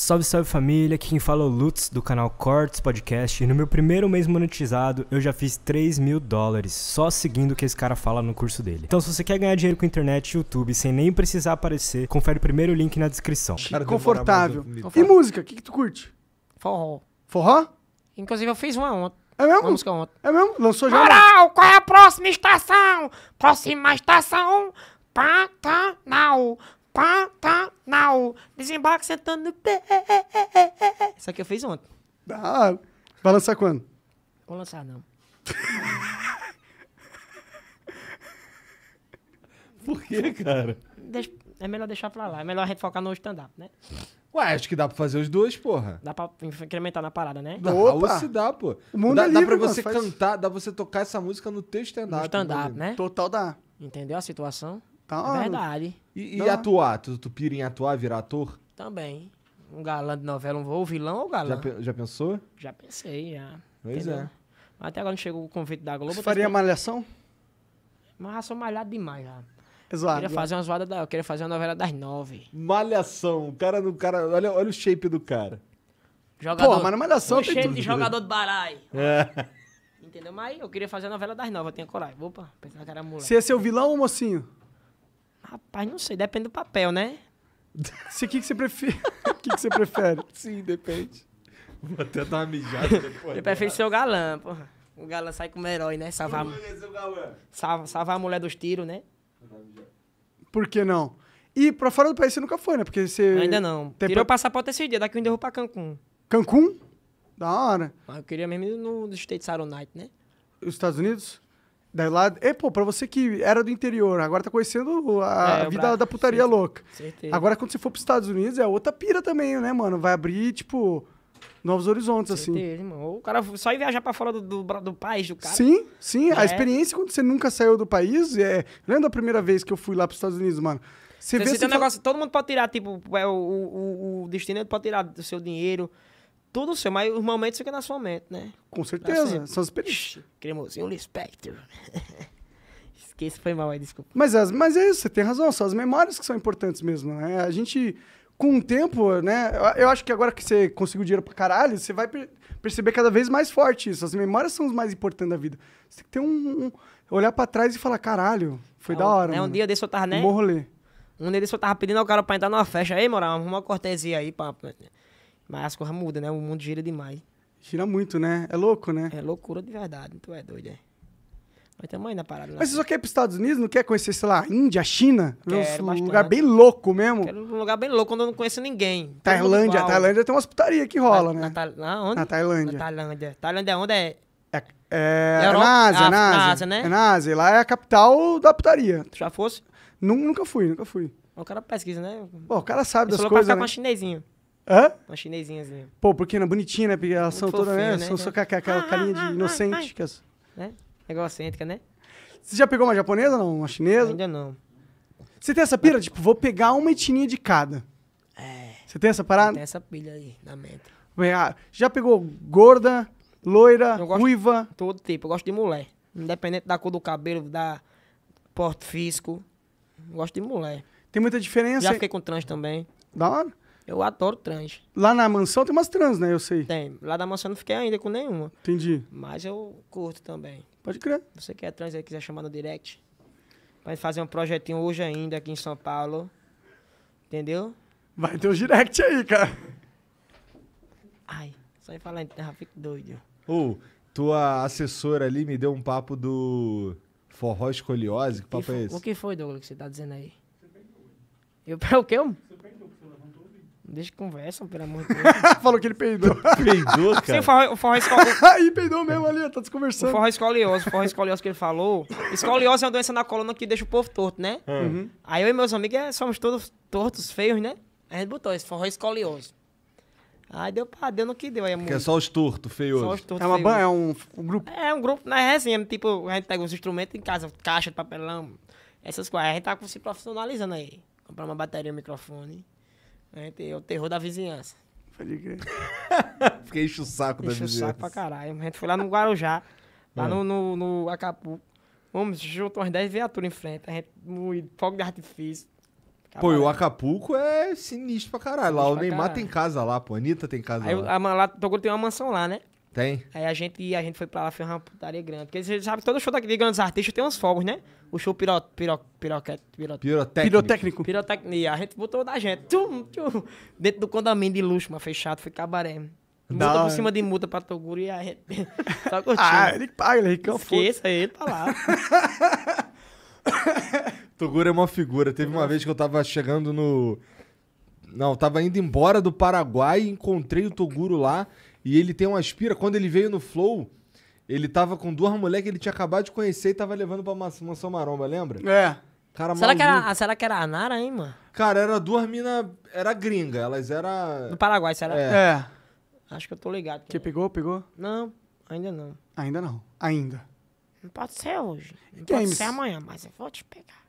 Salve, salve família, aqui quem fala é o Lutz do canal Cortes Podcast e no meu primeiro mês monetizado eu já fiz 3 mil dólares só seguindo o que esse cara fala no curso dele. Então se você quer ganhar dinheiro com internet e YouTube sem nem precisar aparecer, confere o primeiro link na descrição. Cara, confortável. E música, o que, que tu curte? Forró. Forró? Inclusive eu fiz uma ontem. É mesmo? Uma música ontem. É mesmo? Lançou já? Coral, qual é a próxima estação? Próxima estação, Pantanal. Pantanal. Desembarque sentando no pé. Isso aqui eu fiz ontem. Ah, vai lançar quando? Vou lançar, não. Por que, cara? Deixa- É melhor deixar pra lá. É melhor a gente focar no stand-up, né? Ué, acho que dá pra fazer os dois, porra. Dá pra incrementar na parada, né? Dá, Opa! se dá, pô. O mundo dá, é dá pra você faz- cantar, dá pra você tocar essa música no teu stand-up. No stand-up, né? Total dá. Entendeu a situação? Tá, é verdade. E, e atuar? Tu, tu pira em atuar, virar ator? Também. Um galã de novela, um vilão ou galã. Já, já pensou? Já pensei, já. Pois entendeu? é. Mas até agora não chegou o convite da Globo. Você faria malhação? Mas já sou malhado demais, já. Exato. Eu queria né? fazer umas zoada da... Eu queria fazer uma novela das nove. Malhação. O cara no cara. Olha, olha o shape do cara. Jogador. Pô, mas na malhação. Um shape tudo, de jogador de baralho. É. Entendeu? Mas eu queria fazer a novela das nove, eu tenho coragem. Opa, pensava que era moleque. Você ia ser o vilão ou o mocinho? Rapaz, não sei, depende do papel, né? O que, que você prefere? O que, que você prefere? Sim, depende. Vou até dar uma mijada depois. Eu prefiro ser o galã, porra. O galã sai como herói, né? Salvar, é é salva, salvar a mulher dos tiros, né? Por que não? E pra fora do país você nunca foi, né? Porque você. Ainda não. Tem Tirou pra... o passaporte esse dia, daqui eu enderro pra Cancún. Cancún? Da hora. Mas eu queria mesmo ir no States Night, né? Os Estados Unidos? Daí lá, é, pô, pra você que era do interior, agora tá conhecendo a é, vida da putaria certeza, louca. Certeza. Agora, quando você for pros Estados Unidos, é outra pira também, né, mano? Vai abrir, tipo, novos horizontes, assim. certeza, assim. Mano. O cara só ir viajar pra fora do, do, do país do cara. Sim, sim. É. A experiência quando você nunca saiu do país, é... lembra da primeira vez que eu fui lá pros Estados Unidos, mano? Você, você então, vê... Você tem um fala... negócio, todo mundo pode tirar, tipo, é, o, o, o destino pode tirar do seu dinheiro tudo seu, mas os momentos ficam na sua mente, né? Com certeza, são experiências. Cremosinho Lispector. Esqueci, foi mal aí, desculpa. Mas, as, mas é isso, você tem razão, são as memórias que são importantes mesmo, né? A gente, com o tempo, né? Eu acho que agora que você conseguiu dinheiro pra caralho, você vai per perceber cada vez mais forte isso. As memórias são os mais importantes da vida. Você tem que ter um... um olhar pra trás e falar, caralho, foi é, da hora, né? Um dia desse eu tava, né? Um rolê. Um dia desse eu tava pedindo ao cara pra entrar numa festa. aí moral, uma cortesia aí, papo. Mas as coisas mudam, né? O mundo gira demais. Gira muito, né? É louco, né? É loucura de verdade. Tu é doido, é. Mas também na parada. Mas você só quer ir pros Estados Unidos? Não quer conhecer, sei lá, Índia, China? Quero, um bastante. lugar bem louco mesmo. Quero um lugar bem louco onde eu não conheço ninguém. Tailândia. Tailândia tem uma putaria que rola, na, né? Na, na, onde? na Tailândia. Na Tailândia. Tailândia é onde é? É, é, é Europa, é na Ásia, é na Ásia. Ásia, né? É na Ásia. Lá é a capital da putaria. Tu já fosse? Nunca fui, nunca fui. O cara pesquisa, né? Pô, o cara sabe eu das coisas, vou ficar né? com um chinesinho. Hã? Uma chinesinhazinha. Pô, pequena, é bonitinha, né? Porque elas são todas, né? São só com aquela carinha de inocente. que é Né? Egocêntrica, né? Você já pegou uma japonesa ou Uma chinesa? Ainda não. Você tem essa pira? Tipo, vou pegar uma etininha de cada. É. Você tem essa parada? Tem essa pilha aí, na mente. Ah, já pegou gorda, loira, ruiva? Todo tipo. Eu gosto de mulher. Independente da cor do cabelo, da porte físico. Eu gosto de mulher. Tem muita diferença? Já fiquei com trans também. Da hora. Eu adoro trans. Lá na mansão tem umas trans, né? Eu sei. Tem. Lá da mansão não fiquei ainda com nenhuma. Entendi. Mas eu curto também. Pode crer. Você que é trans aí, quiser chamar no direct. Pra fazer um projetinho hoje ainda aqui em São Paulo. Entendeu? Vai ter um direct aí, cara. Ai, só ia falar, terra, ah, fico doido. Ô, oh, tua assessora ali me deu um papo do forró escoliose. Que papo é esse? O que foi, Douglas, que você tá dizendo aí? Eu, o que? Eu Deixa que conversam, pelo amor de Deus. Falou que ele peidou. peidou, cara. Sim, o forró, forró escolioso. Aí peidou mesmo ali, tá desconversando. O forró escolioso, o forró escolioso que ele falou. Escoliose é uma doença na coluna que deixa o povo torto, né? Ah. Uhum. Aí eu e meus amigos é, somos todos tortos, feios, né? A gente botou esse forró escolioso. Aí deu pá, deu no que deu. Aí, que é só os tortos, feioso. Só os tortos, é, uma feioso. é um, um, grupo? É um grupo, né? É assim, tipo, a gente pega uns instrumentos em casa, caixa de papelão, essas coisas. A gente tá se profissionalizando aí. Comprar uma bateria, um microfone. A gente é o terror da vizinhança. Pode crer. Fiquei enche o saco enche da vizinhança. Enche o saco pra caralho. A gente foi lá no Guarujá, lá é. no, no, no Acapulco. Vamos, juntou umas 10 viaturas em frente. A gente, muito, fogo de artifício. Acabou. Pô, e o Acapulco é sinistro pra caralho. Sinistro lá, o Neymar caralho. tem casa lá, pô. A Anitta tem casa Aí, lá. A, lá Toguro tem uma mansão lá, né? Tem? Aí a gente, a gente foi pra lá, foi uma putaria grande. Porque você sabe, todo show de grandes artistas tem uns fogos, né? O show piro, piro, piroquete, piro, pirotécnico. Pirotécnico. Pirotecnia. A gente botou da gente. Tchum, tchum, dentro do condomínio de luxo, mas fechado, foi cabaré. Muda por cima de muda pra Toguro e a gente. Só curtindo. ah, ele paga, ele é ricão. É Esqueça, ele tá lá. Toguro é uma figura. Teve uma vez que eu tava chegando no. Não, tava indo embora do Paraguai, encontrei o Toguro lá. E ele tem uma aspira. Quando ele veio no Flow, ele tava com duas mulheres que ele tinha acabado de conhecer e tava levando pra Mansão Maromba, lembra? É. Cara, será, que era, será que era a Nara, hein, mano? Cara, era duas minas. Era gringa, elas era. No Paraguai, será? É. é. Acho que eu tô ligado. Que, pegou, pegou? Não, ainda não. Ainda não. Ainda. Não pode ser hoje. Não pode ser amanhã, mas eu vou te pegar.